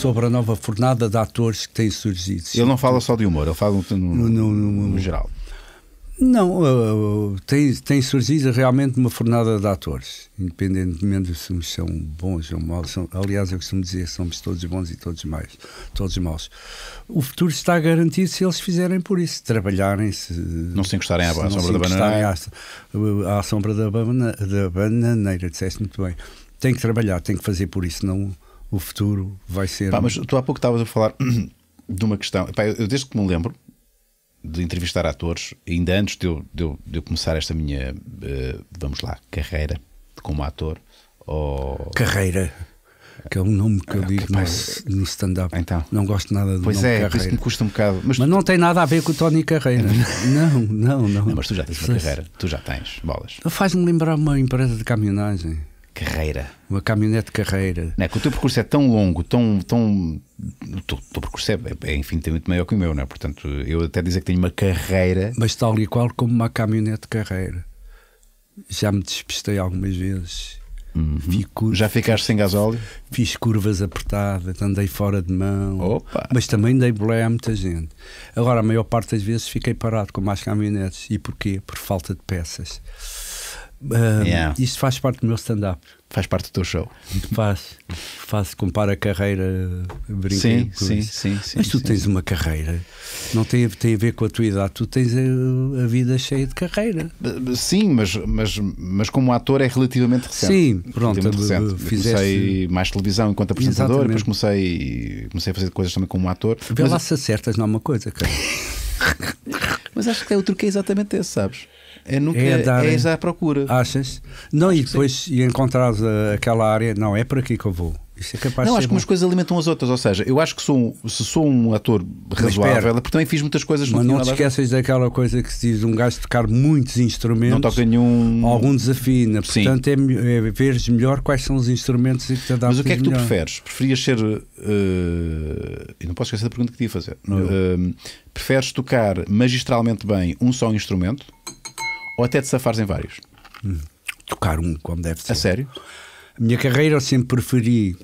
sobre a nova fornada de atores que têm surgido. Ele não fala só de humor, ele fala no, no, no, no geral. Não, uh, tem, tem surgido realmente uma fornada de atores, independentemente se são bons ou maus. São, aliás, eu costumo dizer que somos todos bons e todos, mais, todos maus. O futuro está garantido se eles fizerem por isso, trabalharem, se. Não se encostarem à, se à não sombra se da bananeira. Eh, à, sombra da, banana, da bananeira, disseste muito bem. Tem que trabalhar, tem que fazer por isso, não o futuro vai ser. Pá, mas tu há pouco estavas a falar de uma questão. Pá, eu, desde que me lembro de entrevistar atores, ainda antes de eu, de eu, de eu começar esta minha, uh, vamos lá, carreira como ator. Ou... Carreira. Que é um nome que eu ah, digo okay, no, no stand-up. Então, não gosto nada do pois é, Carreira. Pois é, isso me custa um bocado. Mas, mas tu... não tem nada a ver com o Tony Carreira. É não, não, não, não, Mas tu já tens uma carreira, tu já tens bolas. Faz-me lembrar uma empresa de caminhonagem carreira. Uma caminhonete carreira. Não é? Que o teu percurso é tão longo, tão. tão o teu, teu percurso é, é, infinitamente maior que o meu, não é? Portanto, eu até dizer que tenho uma carreira. Mas tal e qual como uma caminhonete carreira. Já me despistei algumas vezes. Uhum. Já ficaste sem gasóleo? Fiz curvas apertadas, andei fora de mão, Opa. mas também dei boleia a muita gente. Agora, a maior parte das vezes fiquei parado com mais caminhonetes. E porquê? Por falta de peças Uh, yeah. Isto faz parte do meu stand-up. Faz parte do teu show. Faz. Faço, comparo a carreira. Brinquei sim, sim, sim, sim. Mas tu sim. tens uma carreira. Não tem, tem a ver com a tua idade. Tu tens a, a, vida cheia de carreira. Sim, mas, mas, mas como ator é relativamente recente. Sim, pronto. Recente. Fizeste... Comecei mais televisão enquanto apresentador. Depois comecei, comecei a fazer coisas também como ator. Vê mas... lá se acertas numa coisa, cara. mas acho que é o truque é exatamente esse, sabes? É, nunca, é, dar, é à procura. Achas? Não, acho e depois e encontrar eh, aquela área, não, é por aqui que eu vou. Isso é capaz não, acho que umas coisas alimentam as outras. Ou seja, eu acho que sou, se sou um ator razoável, porque também fiz muitas coisas no Mas não te esqueças daquela coisa que se diz: um gajo tocar muitos instrumentos, não toca nenhum. Algum desafina. Né? Portanto, é, é veres melhor quais são os instrumentos e que te Mas o que é que melhor. tu preferes? Preferias ser. Uh, e não posso esquecer da pergunta que te ia fazer. Uh, preferes tocar magistralmente bem um só instrumento? Ou até te safares em vários? Hum, tocar um, como deve ser. A sério? A minha carreira eu sempre preferi,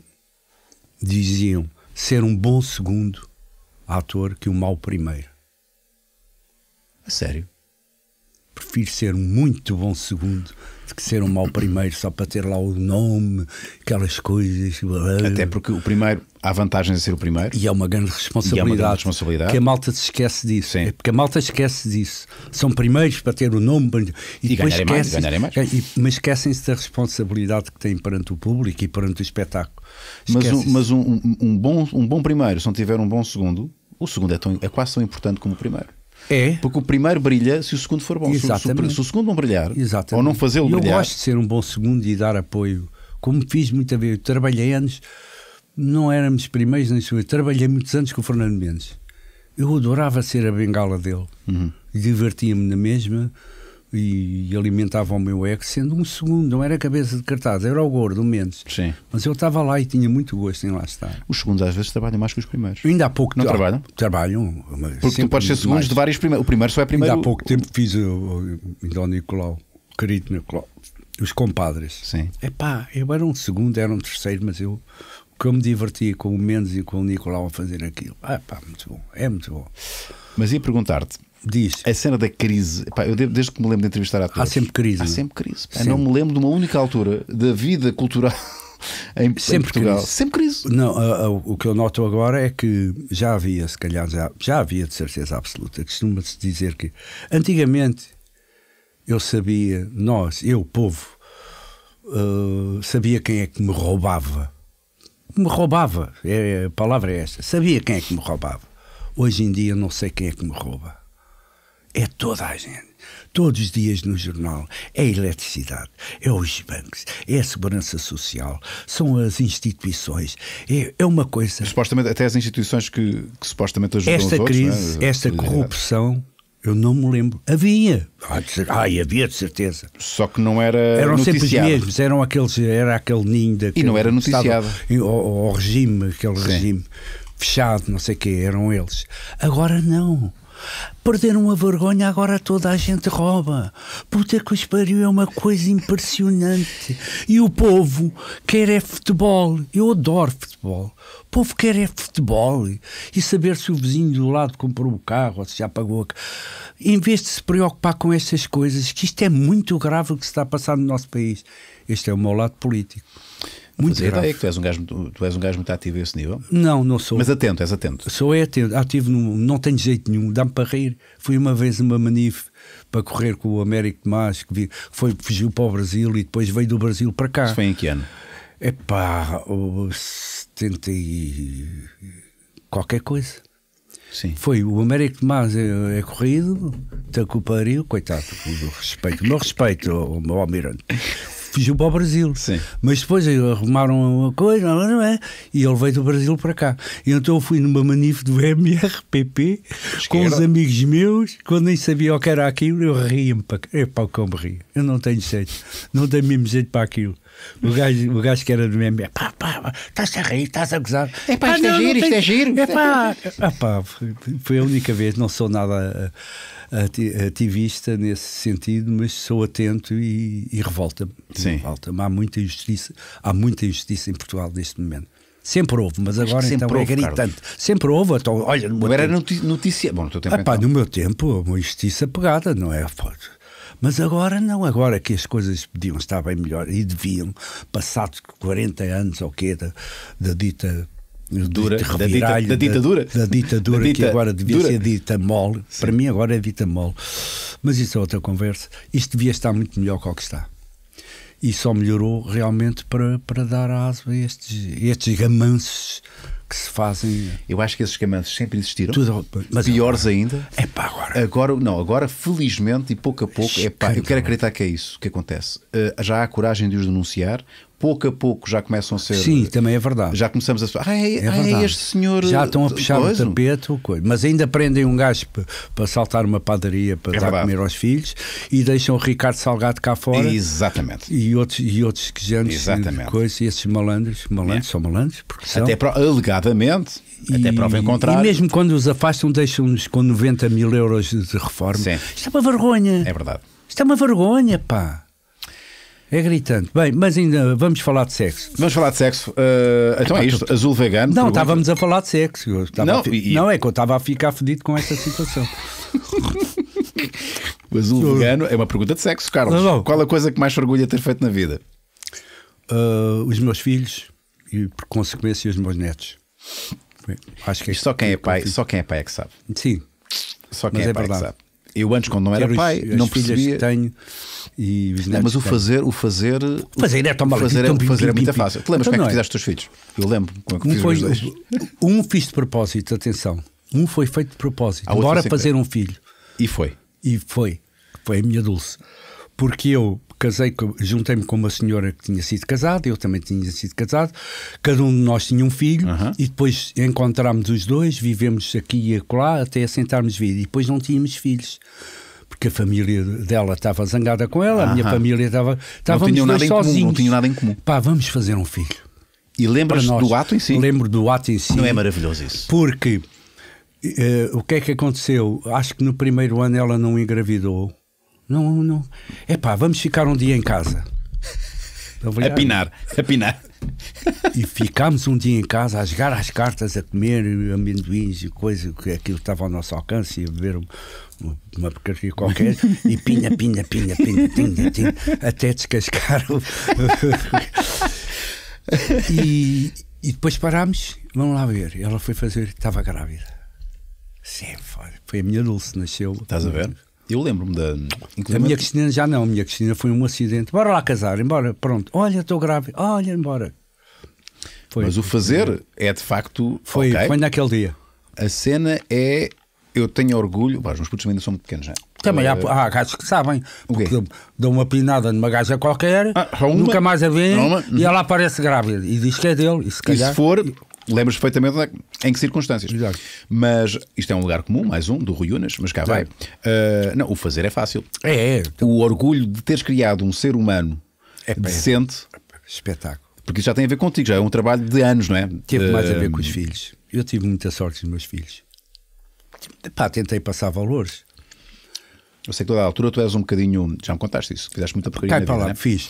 diziam, ser um bom segundo ator que um mau primeiro. A sério? prefiro ser um muito bom segundo do que ser um mau primeiro só para ter lá o nome, aquelas coisas. Até porque o primeiro há vantagens em ser o primeiro. E é uma grande responsabilidade. E é uma grande responsabilidade. Que a malta se esquece disso. Sim. É porque a malta esquece disso. São primeiros para ter o nome e, e depois esquecem, mais, mais. E, mas esquecem-se da responsabilidade que têm perante o público e perante o espetáculo. Mas, um, mas um, um, bom, um bom primeiro, se não tiver um bom segundo, o segundo é, tão, é quase tão importante como o primeiro. É. Porque o primeiro brilha se o segundo for bom. Exatamente. Se o segundo não brilhar, Exatamente. ou não fazê-lo brilhar. Eu gosto de ser um bom segundo e dar apoio. Como fiz muita vez, eu trabalhei anos, não éramos primeiros nem segundos, trabalhei muitos anos com o Fernando Mendes. Eu adorava ser a bengala dele. Uhum. Divertia-me na mesma e alimentava o meu ego sendo um segundo, não era cabeça de cartaz, era o gordo, o menos. Sim. Mas eu estava lá e tinha muito gosto em lá estar. Os segundos às vezes trabalham mais que os primeiros. Ainda há pouco Não trabalham? Trabalham. Porque tu podes ser segundos mais. de vários primeiros. O primeiro só é primeiro. Ainda há pouco tempo fiz o, o Dom Nicolau, o querido Nicolau, os compadres. Sim. pá eu era um segundo, era um terceiro, mas eu que eu me divertia com o Mendes e com o Nicolau a fazer aquilo. Ah, pá, muito bom, é muito bom. Mas ia perguntar-te, Diz. A cena da crise. Pá, eu desde que me lembro de entrevistar atores. Há sempre crise. Há sempre crise. Sempre. Não me lembro de uma única altura da vida cultural em, sempre em Portugal. Crise. Sempre crise. Não, o que eu noto agora é que já havia, se calhar, já, já havia de certeza absoluta. Costuma-se dizer que antigamente eu sabia, nós, eu, povo, uh, sabia quem é que me roubava. Me roubava, é, a palavra é esta. Sabia quem é que me roubava. Hoje em dia não sei quem é que me rouba. É toda a gente. Todos os dias no jornal. É a eletricidade, é os bancos, é a segurança social, são as instituições. É, é uma coisa. Supostamente, até as instituições que, que supostamente ajudam esta os é? crise, outros. Esta crise, é? esta corrupção. Eu não me lembro. Havia. Ai, havia de certeza. Só que não era. Eram noticiado. sempre os mesmos, eram aqueles, era aquele ninho daquele. E não era noticiado. O regime, aquele Sim. regime fechado, não sei o quê, eram eles. Agora não. Perderam a vergonha, agora toda a gente rouba. Puta que os pariu, é uma coisa impressionante. E o povo quer é futebol. Eu adoro futebol. O povo quer é futebol. E saber se o vizinho do lado comprou o carro ou se já pagou. A... Em vez de se preocupar com essas coisas, que isto é muito grave o que se está a passar no nosso país. Este é o meu lado político muito grave. É que tu és, um gajo, tu és um gajo muito ativo a esse nível? Não, não sou. Mas atento, és atento? Sou é atento, ativo, não, não tenho jeito nenhum, dá-me para rir. Fui uma vez uma manif para correr com o Américo Mas, que foi, fugiu para o Brasil e depois veio do Brasil para cá. Isso foi em que ano? É pá, o 70 e qualquer coisa. Sim. Foi o Américo Tomás é, é corrido, está com o pariu, coitado, o respeito, o meu respeito Almirante fugiu para o Brasil. Sim. Mas depois arrumaram uma coisa, não é? E ele veio do Brasil para cá. E então eu fui numa manif do MRPP Esquerda. com os amigos meus, quando nem sabia o que era aquilo, eu ria-me para. É para o que eu me rio. Eu não tenho jeito. Não tenho mesmo jeito para aquilo. O gajo, o gajo que era do mesmo, é pá, pá, estás a rir, estás a gozar. É pá, isto é giro, isto é giro. É pá, é pá, foi a única vez, não sou nada. Uh, ativista nesse sentido, mas sou atento e, e revolta-me. Revolta há muita injustiça, há muita injustiça em Portugal neste momento. Sempre houve, mas agora então é houve, é gritante. Carlos. Sempre houve, então, olha, no meu era tempo... notícia. Bom, no teu tempo, ah, pá, então. no meu tempo, uma injustiça pegada, não é? Mas agora não, agora que as coisas podiam estar bem melhor e deviam, passados 40 anos ou quê, da, da dita Dura, da, dita, da, ditadura? Da, da ditadura, da dita, que agora devia dura. ser dita mole. Sim. Para mim, agora é dita mole. Mas isso é outra conversa. Isto devia estar muito melhor que o que está. E só melhorou realmente para, para dar asa a estes, estes gamanços que se fazem. Eu acho que esses gamances sempre existiram. Tudo, mas piores agora, ainda. É pá, agora. Agora, não, agora, felizmente e pouco a pouco, é pá, eu quero acreditar que é isso que acontece. Uh, já há coragem de os denunciar, pouco a pouco já começam a ser. Sim, também é verdade. Já começamos a. falar. Ah, é, é ai, ah, é este senhor. Já estão a eh, puxar o tapete Mas ainda prendem um gajo para saltar uma padaria para é dar comer aos filhos e deixam o Ricardo Salgado cá fora. Exatamente. E outros, e outros que jantes coisas, e esses malandros, malandros, é. são malandros, porque são. Até pro, alegadamente. até prova em contrário. E mesmo quando os afastam, deixam-nos com 90 mil euros de reforma. Sim. Isto é uma vergonha. É verdade. Isto é uma vergonha, pá. É gritante. Bem, mas ainda vamos falar de sexo. Vamos falar de sexo. Uh, então é então, isto, azul vegano. Não, estávamos a falar de sexo. Não, e... não, é que eu estava a ficar fedido com esta situação. o azul vegano é uma pergunta de sexo, Carlos. Não, não. Qual a coisa que mais orgulha ter feito na vida? Uh, os meus filhos e, por consequência, os meus netos. Acho que é só quem é pai, só quem é pai é que sabe. Sim. Só quem mas é, é pai é que sabe. Eu antes, quando não era Quero pai, as não percebia. Que tenho e não, mas o fazer, o fazer, o fazer é tão é fazer, é, fazer é muito fácil. Tu lembras então como é que é. fizeste os teus filhos? Eu lembro como é que um fiz foi, Um fiz de propósito, atenção. Um foi feito de propósito. agora assim fazer um filho. E foi. E foi. Foi a minha Dulce. Porque eu casei, juntei-me com uma senhora que tinha sido casada, eu também tinha sido casado, cada um de nós tinha um filho uhum. e depois encontramos os dois, vivemos aqui e acolá até assentarmos vida e depois não tínhamos filhos porque a família dela estava zangada com ela, a minha família estava. Estávamos não nada em Comum, não tinha nada em comum. Pá, vamos fazer um filho. E lembras do ato em si? Lembro do ato em si. Não é maravilhoso isso? Porque uh, o que é que aconteceu? Acho que no primeiro ano ela não engravidou. Não, não. É pá, vamos ficar um dia em casa. A pinar, a pinar. E ficámos um dia em casa a jogar as cartas, a comer amendoins e coisa, que aquilo estava ao nosso alcance, e a beber uma porcaria qualquer, e pinha, pinha, pinha, pinha, pinha, até descascar. e, e depois parámos, vamos lá ver. Ela foi fazer, estava grávida. Sim, foi, foi a minha Dulce, nasceu. Estás a ver? Eu lembro-me da. A minha Cristina já não, a minha Cristina foi um acidente. Bora lá casar, embora, pronto. Olha, estou grave, olha, embora. Foi. Mas o fazer é de facto. Foi, okay. foi naquele dia. A cena é. Eu tenho orgulho. Bah, os meus putos ainda são muito pequenos, não é? Também há, há gajos que sabem, porque okay. dão uma pinada numa gaja qualquer, ah, nunca mais a veem e ela uhum. aparece grávida e diz que é dele. E se, calhar, e se for, lembras perfeitamente é em que circunstâncias. Exato. Mas isto é um lugar comum, mais um, do Rui Unas, mas cá vai. Uh, não, o fazer é fácil. É, é, é. O orgulho de teres criado um ser humano é, é. decente. É, espetáculo. Porque isso já tem a ver contigo, já é um trabalho de anos, não é? Teve mais a ver com os ah, filhos. Eu tive muita sorte com os meus filhos. Pá, tentei passar valores. Eu sei que toda a altura tu eras um bocadinho. Já me contaste isso, fizeste muita porcaria. Cai para lá, né? fiz.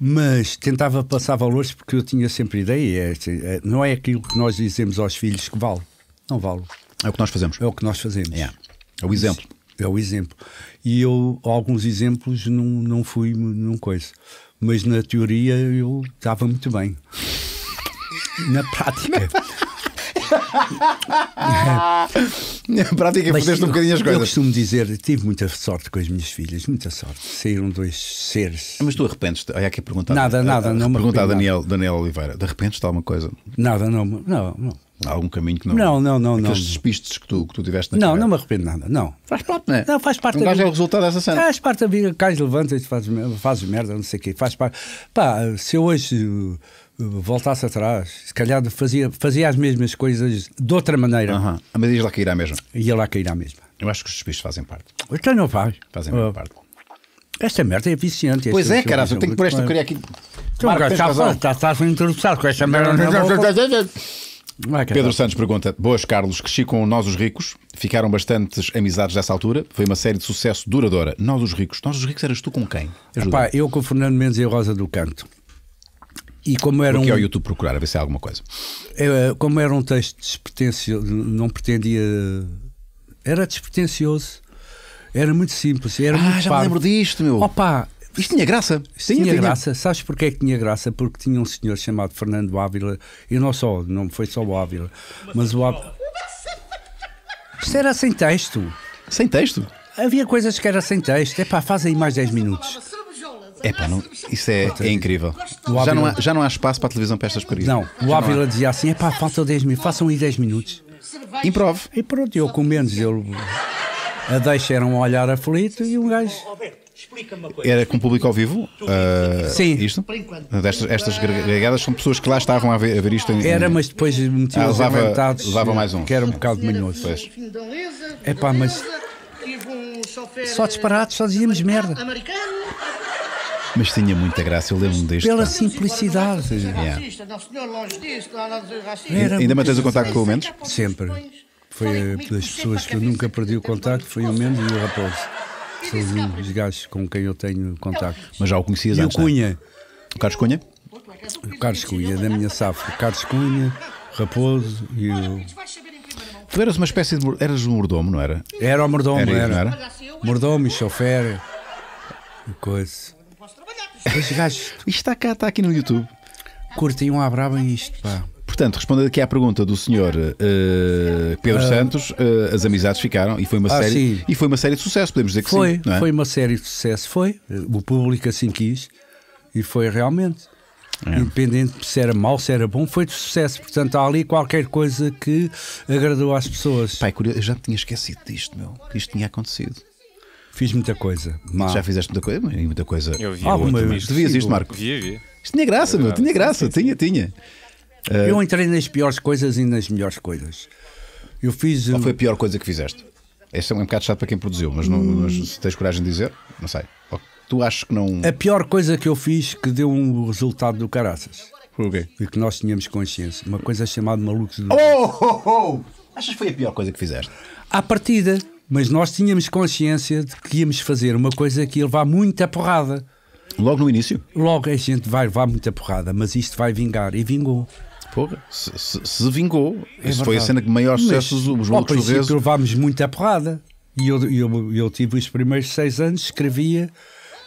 Mas tentava passar valores porque eu tinha sempre ideia. É assim, é, não é aquilo que nós dizemos aos filhos que vale. Não vale. É o que nós fazemos. É o que nós fazemos. É, é o exemplo. É o exemplo. E eu, alguns exemplos, não, não fui num coisa. Mas na teoria eu estava muito bem. Na prática. Prática, fodeste um bocadinho as coisas. Eu costumo dizer, tive muita sorte com as minhas filhas, muita sorte. Saíram dois seres. Ah, mas tu arrependes-te? Olha aqui a perguntar. Nada, ah, nada. Ah, a, a, não perguntar a Daniel, Daniel Oliveira, de repente está alguma coisa? Nada, não, não, não. Há algum caminho que não. Não, não, não. Aqueles não. despistes que tu, que tu tiveste na Não, carreira. não me arrependo nada, não. Faz parte, não é? Não, faz parte. Um gajo é o resultado dessa cena. Faz parte da vida, cais levanta-te, fazes, merda, não sei o quê. Faz parte. Pá, se eu hoje voltasse atrás, se calhar fazia, fazia as mesmas coisas de outra maneira. Uhum. Mas ia lá cair à mesma. Ia lá cair à Eu acho que os espíritos fazem parte. Então não faz. Fazem uh, parte. Esta merda é eficiente Pois é, cara, eu tenho que pôr esta colher aqui. Então, está, interessado com esta merda. Pedro Santos pergunta: Boas, Carlos, cresci com Nós os Ricos, ficaram bastantes amizades dessa altura, foi uma série de sucesso duradoura. Nós os Ricos, Nós os Ricos eras tu com quem? Epá, eu com o Fernando Mendes e a Rosa do Canto. E como era Porque um, é o YouTube procurar, a ver se há alguma coisa. É, eh, como era um texto despretensioso, não pretendia. Era despretensioso, era muito simples. Era ah, muito já parvo. me lembro disto, meu. Opa, isto tinha graça. Isto tinha, tinha, graça. Tinha. Sabes porquê é que tinha graça? Porque tinha um senhor chamado Fernando Ávila, e não só, não foi só o Ávila, mas o Ávila. Isto era sem texto. Sem texto? Havia coisas que era sem texto. É pá, fazem mais 10 minutos. Epá, não, isso é, é incrível. Já não, há, já não há espaço para a televisão para estas coisas. Não, o Ávila dizia assim: pá, faltam 10 minutos, façam aí 10 minutos. Improve. E pronto, eu com menos, eu a deixaram olhar aflito e um gajo. Era com público ao vivo? Uh, Sim. Isto? Destas, estas gregadas são pessoas que lá estavam a ver, a ver isto em, Era, mas depois metiam ah, Levava mais um. Que era um bocado manhoso. É pá, mas. Só disparados, só dizíamos merda. Americano. Mas tinha muita graça, eu lembro-me deste. Pela simplicidade. Assim. Era Ainda mantens o contacto com o Mendes? Sempre. Foi das eh, pessoas que eu nunca perdi o contacto, foi o Mendes e o Raposo. São os, gajos com quem eu tenho contacto. Então, Mas já o conhecias e antes, o é? Cunha. O Carlos Cunha? O Carlos Cunha, da minha safra. Carlos Cunha, Raposo e o... Tu eras uma espécie de... Eras um mordomo, não era? Era o mordomo, era. era. Assim, mordomo e chofer. Coisa... Isto está cá, está aqui no YouTube. Curtiam à braba isto, pá. Portanto, respondendo aqui à pergunta do senhor uh, Pedro uh, Santos, uh, as amizades ficaram e foi uma ah, série sim. e foi uma série de sucesso, podemos dizer que foi, sim. É? Foi uma série de sucesso, foi. O público assim quis e foi realmente. É. Independente se era mau, se era bom, foi de sucesso. Portanto, há ali qualquer coisa que agradou às pessoas. Pai, eu já me tinha esquecido disto, meu. Isto tinha acontecido. Fiz muita coisa. Má. Já fizeste muita coisa? Muita coisa. Eu vi ah, tu vias isto, Marco? Vi, vi. Isto tinha graça, é meu. Tinha graça. Sim, sim. Tinha, tinha. Uh... Eu ah, entrei nas piores coisas e nas melhores coisas. Eu fiz. Qual foi a pior coisa que fizeste? Este é um bocado chato para quem produziu, mas, não, hum... se tens coragem de dizer, não sei. Tu achas que não. A pior coisa que eu fiz que deu um resultado do caraças. Foi quê? E que nós tínhamos consciência. Uma coisa chamada maluco do. Oh, oh, oh! Achas que foi a pior coisa que fizeste? À partida. Mas nós tínhamos consciência de que íamos fazer uma coisa que ia levar muita porrada. Logo no início? Logo a gente vai levar muita porrada, mas isto vai vingar. E vingou. Porra, se, se, se vingou. É Isso foi a cena que maior sucesso mas, os Ao princípio Rezo... levámos muita porrada. E eu, eu, eu tive os primeiros seis anos, escrevia,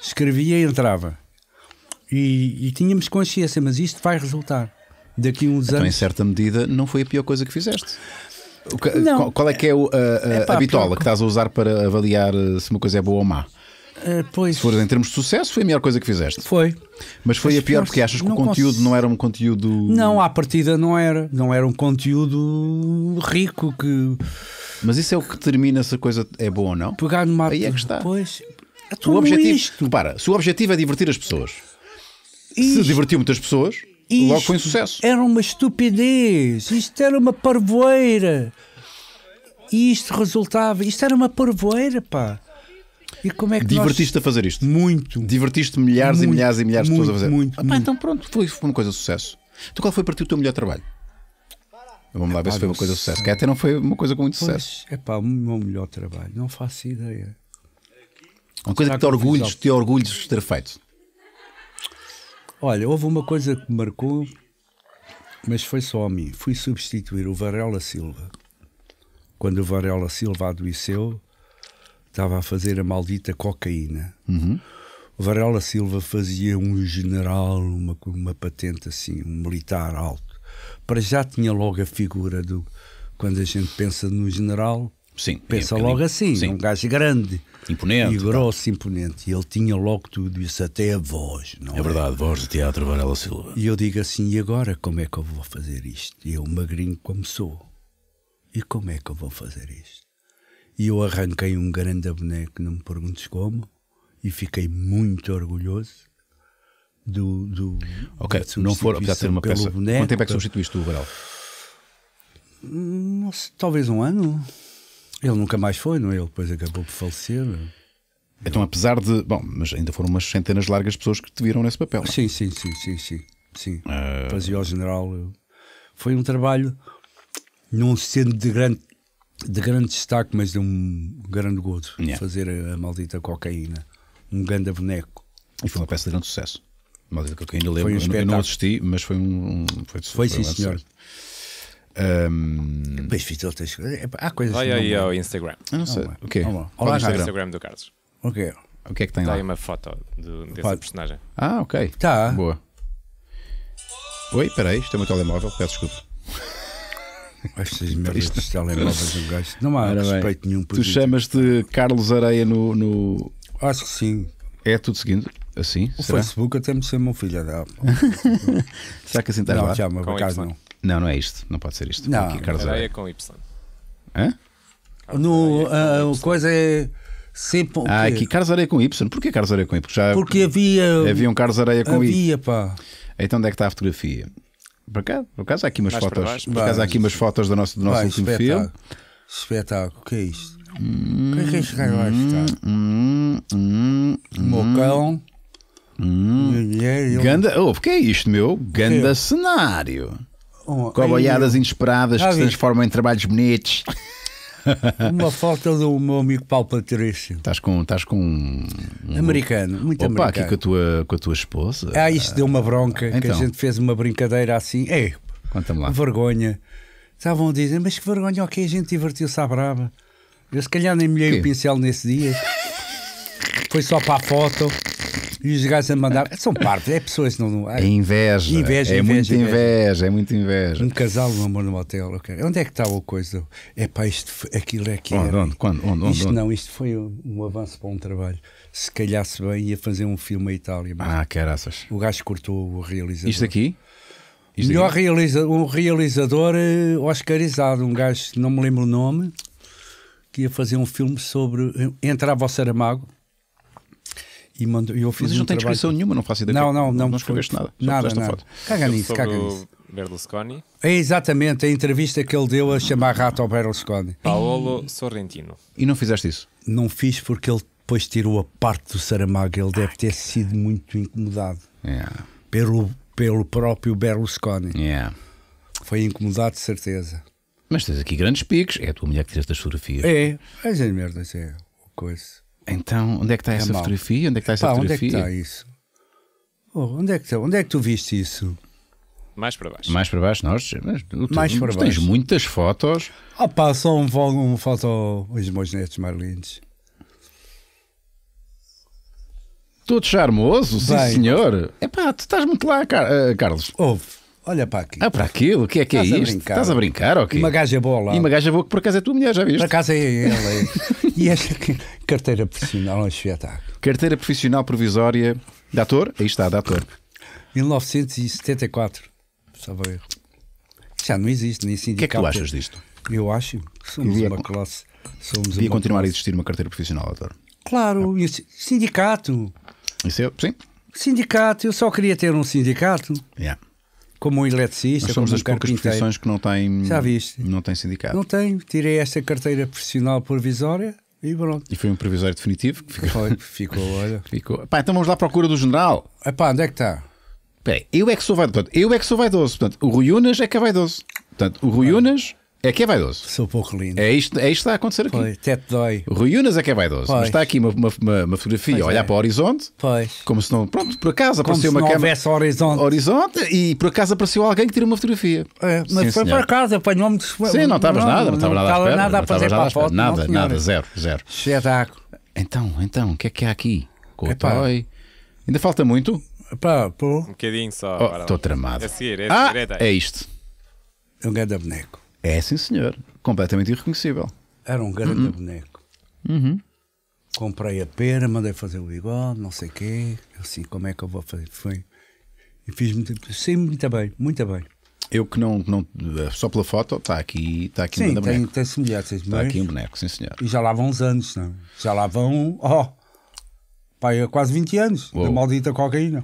escrevia e entrava. E, e tínhamos consciência, mas isto vai resultar. Daqui a uns então, anos. Então, em certa medida, não foi a pior coisa que fizeste. Não. Qual é que é a, a, Epá, a bitola que estás a usar para avaliar eh, se uma coisa é boa ou má? Uh, pois. Se for em termos de sucesso, foi a melhor coisa que fizeste. Foi. Mas foi a pior porque achas que o conteúdo não era um conteúdo. Não, à partida não era. Não era um conteúdo rico que. Mas isso é o que determina se a coisa é boa ou não? Pegar numa. Aí é que está. Pois. É o então objetivo, isto. se o objetivo é divertir as pessoas, isto. se divertiu muitas pessoas, isto Logo foi um sucesso. Era uma estupidez. Isto era uma parvoeira. E isto resultava. Isto era uma parvoeira, pá. E como é que Divertiste nós... a fazer isto? Muito. Divertiste milhares muito, e milhares e milhares muito, de pessoas a fazer. Muito, ah, muito. então pronto, foi, uma coisa de sucesso. Então qual foi para ti o teu melhor trabalho? Vamos lá ver se foi uma coisa de sucesso. Que é, até não foi uma coisa com muito sucesso. É pá, o meu melhor trabalho. Não faço ideia. Uma coisa que te orgulhos, te orgulhos de ter feito? Olha, houve uma coisa que me marcou, mas foi só a mim. Fui substituir o Varela Silva. Quando o Varela Silva adoeceu, estava a fazer a maldita cocaína. Uhum. O Varela Silva fazia um general, uma, uma patente assim, um militar alto. Para já tinha logo a figura do. Quando a gente pensa no general, Sim. Pensa é, logo assim, sim. É um gajo grande. Imponente. E grosso, tá. imponente. E ele tinha logo tudo isso, até a voz. Não é, é? verdade, voz de teatro Varela Silva. E eu digo assim, e agora como é que eu vou fazer isto? E eu, magrinho como sou, e como é que eu vou fazer isto? E eu arranquei um grande boneco, não me perguntes como, e fiquei muito orgulhoso do... do ok, não for, apesar de ser uma peça... Boneco, Quanto tempo é que substituíste o Varela? Hum, talvez um ano. Ele nunca mais foi, não é? Ele depois acabou por falecer. Então, apesar de. Bom, mas ainda foram umas centenas largas de pessoas que te viram nesse papel. Não? É? Sim, sim, sim, sim, sim. sim. Uh... Fazia ao general. Foi um trabalho, não sendo de grande, de grande destaque, mas de um grande gozo. Yeah. Fazer a, a, maldita cocaína. Um grande boneco. E foi uma peça de grande sucesso. Maldita cocaína, eu lembro. Foi um eu não assisti, mas foi um. um foi, foi, foi sim, senhor. Sucesso. Um... Pois, Vitor, tens... há coisas. Vai aí ao Instagram. Eu não sei. Não, o quê? Olá, Instagram. Instagram do Carlos. O O que é que tem Está lá? aí uma foto do, dessa Pode. personagem. Ah, ok. Está. Boa. Oi, peraí, isto é o meu telemóvel, peço desculpa. Estas merdas de telemóveis, um gajo. Não há Ora respeito bem. nenhum por Tu chamas-te Carlos Areia no, no, Acho que sim. É tudo seguindo? Assim? O será? Facebook até me chama um filho será que assim estás não, lá? Chama, por acaso não. Não, não é isto. Não pode ser isto. Não. Aqui, com Y. Hã? No, com a ah, Y. coisa é. Sempre, ah, aqui Carlos Areia com Y. Porquê Carlos Areia com Y? Porque já Porque havia. Havia um Carlos Areia com havia, Havia, pá. Então onde é que está a fotografia? Por acaso, por acaso há aqui umas Mais fotos. Baixo, por acaso há aqui umas fotos do nosso, do nosso Vai, último espetáculo. filme. Espetáculo, o que é isto? Hum, o que é que este gajo hum, está? Hum, hum, Mocão. Hum. hum. Ganda, oh, o que é isto, meu? É? Ganda cenário um, com boiadas eu... inesperadas que se transformam em trabalhos bonitos. Uma foto do meu amigo Paulo Patrício. Estás com, estás com um, Americano, muito Opa, americano. aqui com a, tua, com a tua esposa. Ah, isto deu uma bronca, então. que a então. gente fez uma brincadeira assim. Ei, Conta-me lá. Vergonha. Estavam a dizer, mas que vergonha, ok, a gente divertiu-se à brava. Eu se calhar nem molhei o pincel nesse dia. Foi só para a foto. E os gajos a mandar. São parvos, é pessoas não. não é inveja. Inveja, é inveja, muita inveja. É muita inveja. Um casal, no amor no motel. Okay. Onde é que está a coisa? É pá, isto, aquilo é que. Onde, onde, quando, onde, onde, Isto onde? não, isto foi um, um avanço para um trabalho. Se calhasse bem, ia fazer um filme à Itália. ah, caraças. O gajo cortou o realizador. Isto aqui? Isto Melhor aqui? Realiza um realizador eh, oscarizado. Um gajo, não me lembro o nome, que ia fazer um filme sobre. Eh, Entrava ao Saramago e mando, eu fiz Mas um não tem trabalho... descrição nenhuma, não faço ideia. Não, não, não. Não escreveste nada. Nada, nada. Foto. Caga nisso, caga nisso. Berlusconi. É exatamente a entrevista que ele deu a chamar rato ao Berlusconi. Paolo Sorrentino. E não fizeste isso? Não fiz porque ele depois tirou a parte do Saramago. Ele deve ter sido muito incomodado yeah. pelo, pelo próprio Berlusconi. Yeah. Foi incomodado, de certeza. Mas tens aqui grandes picos. É a tua mulher que tiraste as fotografias. É, é merda, é coisa. Então, onde é que está é essa mal. fotografia? Onde é que está essa fotografia? Onde é que está isso? Oh, onde, é que, onde é que tu viste isso? Mais para baixo. Mais para baixo, nós. Mas, tu, baixo. tens muitas fotos. Ah, pá, só um, um foto os meus netos lindos Todo charmoso, Bem, sim senhor. É pá, tu estás muito lá, Car eh, Carlos. Ouve. Oh, Olha para aquilo. Ah, para aquilo? O que é que é Estás é isto? brincar. Estás a brincar ou quê? Uma gaja boa lá. E uma gaja boa que por acaso é tua mulher, já viste? Por acaso é ela. É. e esta carteira profissional é um espetáculo. Carteira profissional provisória de ator? Aí está, de ator. 1974. Sabe erro. Já não existe, nem sindicato. O que é que tu achas disto? Eu acho. Somos Devia... uma classe. Somos Devia uma continuar classe. a existir uma carteira profissional, ator. Claro, é. sindicato. Isso eu, é- sim. Sindicato, eu só queria ter um sindicato. Yeah como um eletricista, somos como um das poucas profissões que não têm, Já viste? não têm sindicato. Não tenho, tirei essa carteira profissional provisória e pronto. E foi um provisório definitivo que ficou. Foi, ficou, olha. ficou. Pá, então vamos lá à procura do general. Epá, onde é que está? Peraí, eu é que sou vaidoso. eu é que sou vaidoso. Portanto, o Rui Unas é que é vaidoso. Portanto, o Rui Unas é que é vaidoso. Sou pouco lindo. É isto, é isto que está a acontecer aqui. Pois, até dói. O Rui Unas é que é vaidoso. Pois. Mas está aqui uma, uma, uma fotografia pois a olhar é. para o horizonte. Pois. Como se não. Pronto, por acaso como apareceu uma câmera. houvesse horizonte. Horizonte e por acaso apareceu alguém que tirou uma fotografia. É, mas Sim, foi senhor. para casa, apanhou-me de Sim, não estavas nada, não estavas nada, nada, nada, a fazer para a foto. Nada, não, nada, zero, zero. Espetáculo. Então, então, o que é que há aqui? o Cotói. Ainda falta muito? Pá, pô. Um bocadinho só. Estou oh, tramado. É, é, ah, é isto. é, ah, é isto. Um grande boneco. É, sim, senhor. Completamente irreconhecível. Era um grande uhum. boneco. Uhum. Comprei a pera, mandei fazer o bigode, não sei o quê. Assim, como é que eu vou fazer? Foi. E fiz muito, sim, muito bem, muito bem. Eu que não, não eh, só pela foto, está aqui, está aqui sim, um tem, boneco. Tem Está aqui um boneco, sim senhor. E já lá vão uns anos, não? É? Já lá vão, oh, pai, há é quase 20 anos Uou. da maldita cocaína.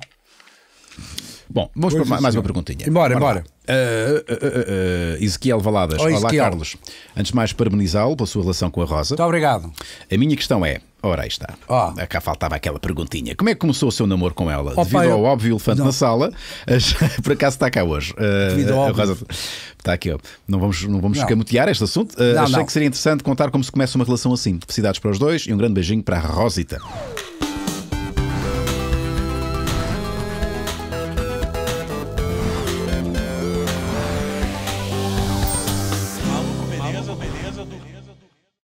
Bom, vamos pois para mais, senhor. uma perguntinha. Embora, embora. Uh, uh, uh, Ezequiel Valadas. Oh, Ezequiel. Olá, Carlos. Antes de mais, parabenizá-lo pela sua relação com a Rosa. Muito obrigado. A minha questão é: ora, aí está. Oh. Cá faltava aquela perguntinha. Como é que começou o seu namoro com ela? Oh, Devido pai, ao eu... óbvio elefante não. na sala, por acaso está cá hoje. Ah, Devido ao Rosa... Está aqui, Não vamos, não vamos não. escamotear este assunto. Ah, não, achei que seria interessante contar como se começa uma relação assim. Felicidades para os dois e um grande beijinho para a Rosita.